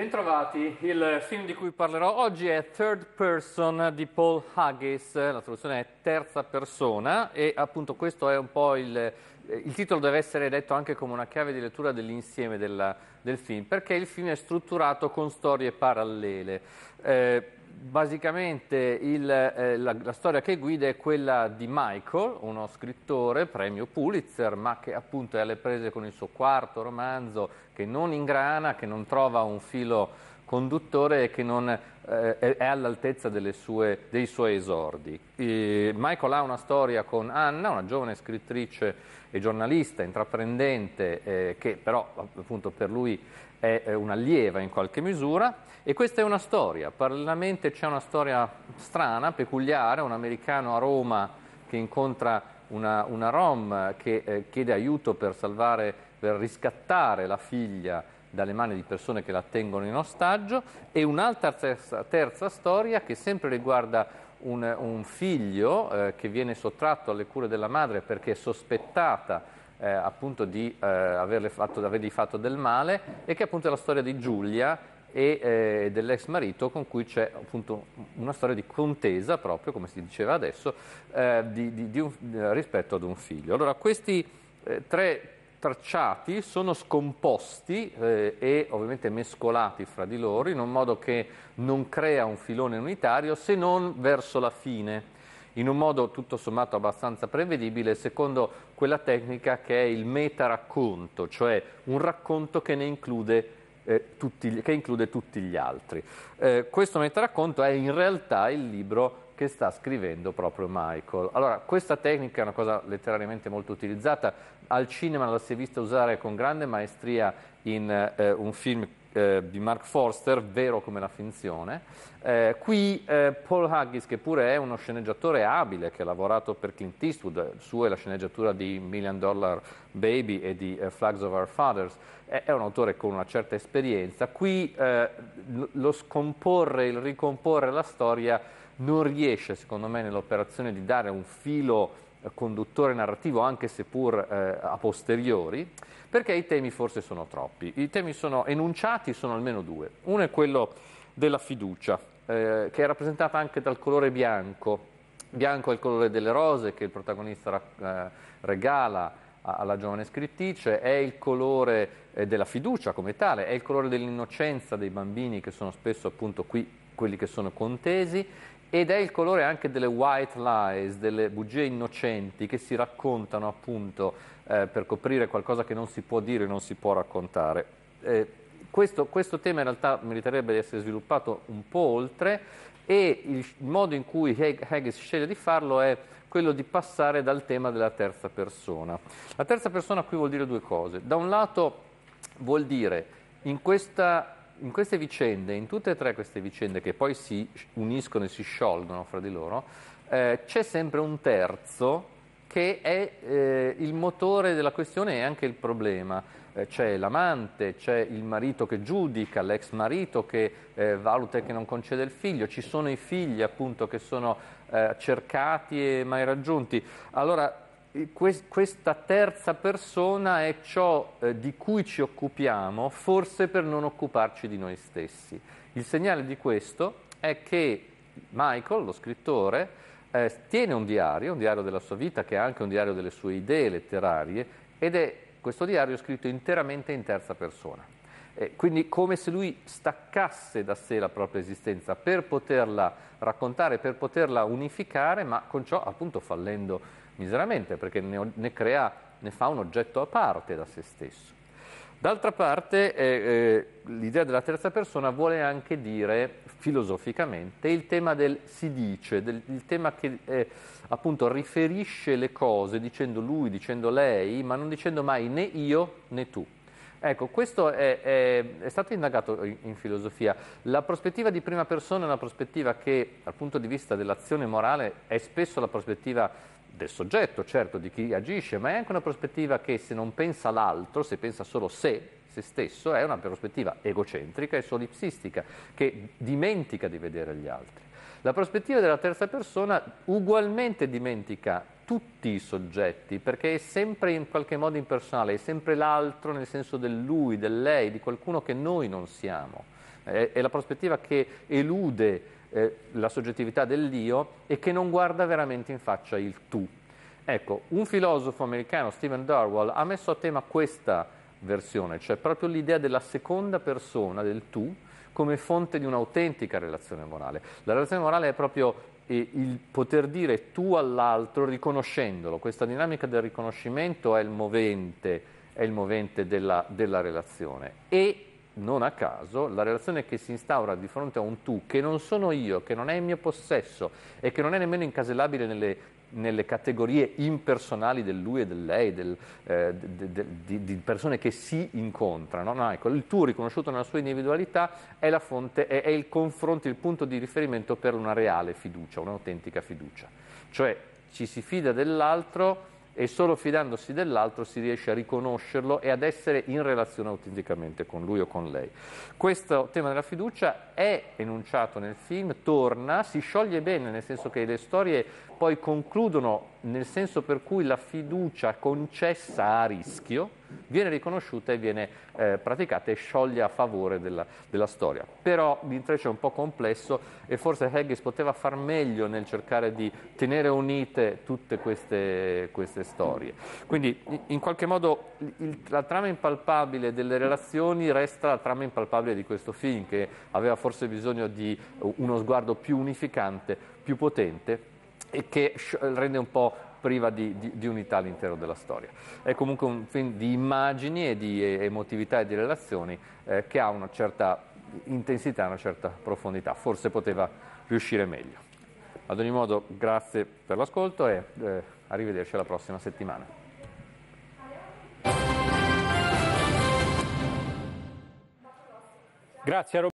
Bentrovati, il film di cui parlerò oggi è Third Person di Paul Haggis, la traduzione è terza persona e appunto questo è un po' il, eh, il titolo deve essere detto anche come una chiave di lettura dell'insieme del film perché il film è strutturato con storie parallele. Eh, basicamente il, eh, la, la, storia che guida è quella di Michael, uno scrittore, premio Pulitzer, ma che appunto è alle prese con il suo quarto romanzo, che non ingrana, che non trova un filo conduttore che non eh, è all'altezza sue, dei suoi esordi. E Michael ha una storia con Anna, una giovane scrittrice e giornalista, intraprendente, eh, che però appunto per lui è un'allieva in qualche misura e questa è una storia, parallelamente c'è una storia strana, peculiare, un americano a Roma che incontra una, una rom che eh, chiede aiuto per salvare, per riscattare la figlia dalle mani di persone che la tengono in ostaggio e un'altra terza, terza storia che sempre riguarda un, un figlio eh, che viene sottratto alle cure della madre perché è sospettata eh, appunto di, eh, averle fatto, avergli fatto del male e che appunto è la storia di Giulia e eh, dell'ex marito con cui c'è appunto una storia di contesa proprio come si diceva adesso eh, di, di, di un, rispetto ad un figlio. Allora questi eh, tre tracciati sono scomposti eh, e ovviamente mescolati fra di loro in un modo che non crea un filone unitario se non verso la fine in un modo tutto sommato abbastanza prevedibile secondo quella tecnica che è il metaracconto, cioè un racconto che ne include eh, tutti, che include tutti gli altri. Eh, questo metaracconto è in realtà il libro che sta scrivendo proprio Michael. Allora, questa tecnica è una cosa letterariamente molto utilizzata, al cinema la si è vista usare con grande maestria in eh, un film eh, di Mark Forster, vero come la finzione. Eh, qui eh, Paul Huggis, che pure è uno sceneggiatore abile, che ha lavorato per Clint Eastwood, sua è la sceneggiatura di Million Dollar Baby e di eh, Flags of Our Fathers, è, è, un autore con una certa esperienza. Qui eh, lo scomporre, il ricomporre la storia non riesce secondo me nell'operazione di dare un filo eh, conduttore narrativo anche seppur eh, a posteriori, perché i temi forse sono troppi. I temi sono enunciati sono almeno due. Uno è quello della fiducia, eh, che è rappresentata anche dal colore bianco. Bianco è il colore delle rose che il protagonista eh, regala alla giovane scrittrice, è il colore eh, della fiducia come tale, è il colore dell'innocenza dei bambini che sono spesso appunto qui quelli che sono contesi ed è il colore anche delle white lies, delle bugie innocenti che si raccontano appunto eh, per coprire qualcosa che non si può dire, non si può raccontare. Eh, questo, questo, tema in realtà meriterebbe di essere sviluppato un po' oltre e il modo in cui Haggis sceglie di farlo è quello di passare dal tema della terza persona. La terza persona qui vuol dire due cose. Da un lato vuol dire in questa in queste vicende, in tutte e tre queste vicende che poi si uniscono e si sciolgono fra di loro, eh, c'è sempre un terzo che è eh, il motore della questione e anche il problema. Eh, c'è l'amante, c'è il marito che giudica, l'ex marito che eh, valuta e che non concede il figlio, ci sono i figli appunto che sono eh, cercati e mai raggiunti. Allora questa terza persona è ciò eh, di cui ci occupiamo, forse per non occuparci di noi stessi. Il segnale di questo è che Michael, lo scrittore, eh, tiene un diario, un diario della sua vita, che è anche un diario delle sue idee letterarie, ed è questo diario scritto interamente in terza persona. Eh, quindi come se lui staccasse da sé la propria esistenza per poterla raccontare, per poterla unificare, ma con ciò appunto fallendo miseramente perché ne, ne, crea, ne fa un oggetto a parte da se stesso. D'altra parte eh, eh, l'idea della terza persona vuole anche dire filosoficamente il tema del si dice, del, il tema che eh, appunto riferisce le cose dicendo lui, dicendo lei, ma non dicendo mai né io né tu. Ecco, questo è, è, è stato indagato in, in, filosofia. La prospettiva di prima persona è una prospettiva che dal punto di vista dell'azione morale è spesso la prospettiva del soggetto, certo, di chi agisce, ma è anche una prospettiva che se non pensa l'altro, se pensa solo sé, se stesso, è una prospettiva egocentrica e solipsistica, che dimentica di vedere gli altri. La prospettiva della terza persona ugualmente dimentica tutti i soggetti, perché è sempre in qualche modo impersonale, è sempre l'altro nel senso del lui, del lei, di qualcuno che noi non siamo. È, è la prospettiva che elude eh, la soggettività dell'io e che non guarda veramente in faccia il tu. Ecco, un filosofo americano, Stephen Darwell, ha messo a tema questa versione, cioè proprio l'idea della seconda persona del tu come fonte di un'autentica relazione morale. La relazione morale è proprio eh, il poter dire tu all'altro riconoscendolo, questa dinamica del riconoscimento è il movente, è il movente della, della relazione. E non a caso, la relazione che si instaura di fronte a un tu che non sono io, che non è in mio possesso e che non è nemmeno incasellabile nelle, nelle categorie impersonali del lui e del lei, del, eh, de, de, de, di, persone che si incontrano. No, ecco, il tu riconosciuto nella sua individualità è, la fonte, è, è il confronto, il punto di riferimento per una reale fiducia, un'autentica fiducia. Cioè ci si fida dell'altro e solo fidandosi dell'altro si riesce a riconoscerlo e ad essere in relazione autenticamente con lui o con lei. Questo tema della fiducia è enunciato nel film, torna, si scioglie bene, nel senso che le storie poi concludono nel senso per cui la fiducia concessa a rischio viene riconosciuta e viene eh, praticata e scioglie a favore della, della storia. Però l'intreccio è un po' complesso e forse Haggis poteva far meglio nel cercare di tenere unite tutte queste, queste storie. Quindi in qualche modo il, la trama impalpabile delle relazioni resta la trama impalpabile di questo film che aveva forse bisogno di uno sguardo più unificante, più potente e che rende un po' priva di, di, di unità all'interno della storia. È comunque un film di immagini e di emotività e di relazioni eh, che ha una certa intensità, una certa profondità, forse poteva riuscire meglio. Ad ogni modo, grazie per l'ascolto e eh, arrivederci alla prossima settimana. Grazie a